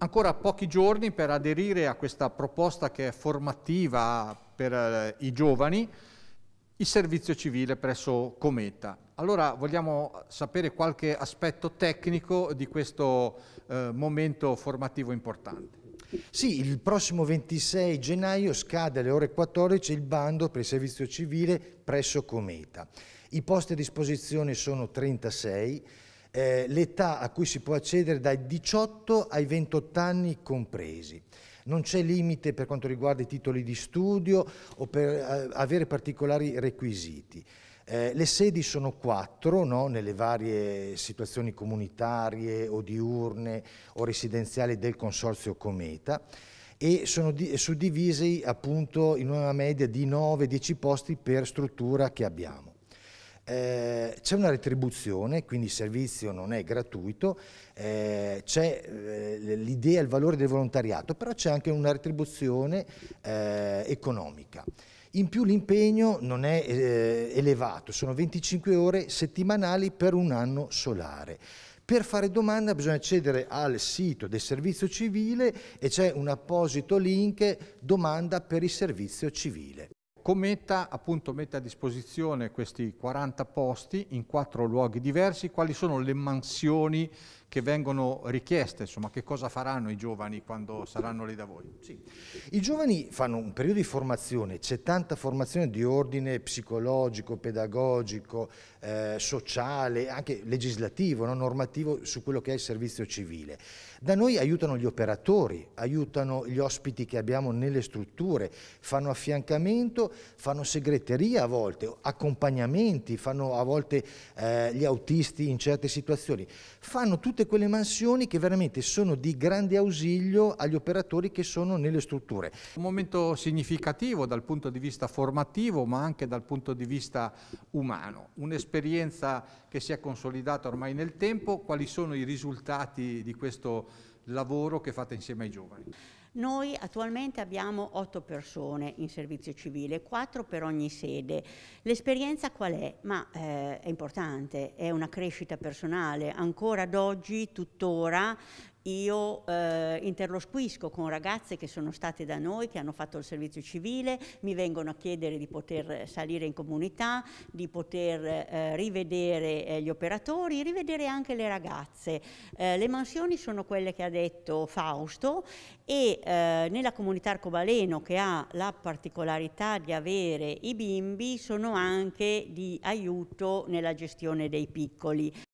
Ancora pochi giorni per aderire a questa proposta che è formativa per eh, i giovani, il servizio civile presso Cometa. Allora vogliamo sapere qualche aspetto tecnico di questo eh, momento formativo importante. Sì, il prossimo 26 gennaio scade alle ore 14 il bando per il servizio civile presso Cometa. I posti a disposizione sono 36 eh, l'età a cui si può accedere dai 18 ai 28 anni compresi. Non c'è limite per quanto riguarda i titoli di studio o per eh, avere particolari requisiti. Eh, le sedi sono quattro no? nelle varie situazioni comunitarie o diurne o residenziali del Consorzio Cometa e sono di, suddivisi appunto in una media di 9-10 posti per struttura che abbiamo eh, c'è una retribuzione, quindi il servizio non è gratuito, eh, c'è eh, l'idea, il valore del volontariato, però c'è anche una retribuzione eh, economica. In più l'impegno non è eh, elevato, sono 25 ore settimanali per un anno solare. Per fare domanda bisogna accedere al sito del servizio civile e c'è un apposito link domanda per il servizio civile. Cometa appunto mette a disposizione questi 40 posti in quattro luoghi diversi, quali sono le mansioni che vengono richieste, insomma che cosa faranno i giovani quando saranno lì da voi? Sì. I giovani fanno un periodo di formazione, c'è tanta formazione di ordine psicologico, pedagogico, eh, sociale, anche legislativo, no? normativo su quello che è il servizio civile. Da noi aiutano gli operatori, aiutano gli ospiti che abbiamo nelle strutture, fanno affiancamento fanno segreteria a volte, accompagnamenti, fanno a volte eh, gli autisti in certe situazioni, fanno tutte quelle mansioni che veramente sono di grande ausilio agli operatori che sono nelle strutture. Un momento significativo dal punto di vista formativo ma anche dal punto di vista umano, un'esperienza che si è consolidata ormai nel tempo, quali sono i risultati di questo lavoro che fate insieme ai giovani? Noi attualmente abbiamo otto persone in servizio civile, quattro per ogni sede. L'esperienza qual è? Ma eh, è importante, è una crescita personale. Ancora ad oggi, tuttora, io eh, interloquisco con ragazze che sono state da noi, che hanno fatto il servizio civile, mi vengono a chiedere di poter salire in comunità, di poter eh, rivedere eh, gli operatori, rivedere anche le ragazze. Eh, le mansioni sono quelle che ha detto Fausto e eh, nella comunità Arcobaleno che ha la particolarità di avere i bimbi sono anche di aiuto nella gestione dei piccoli.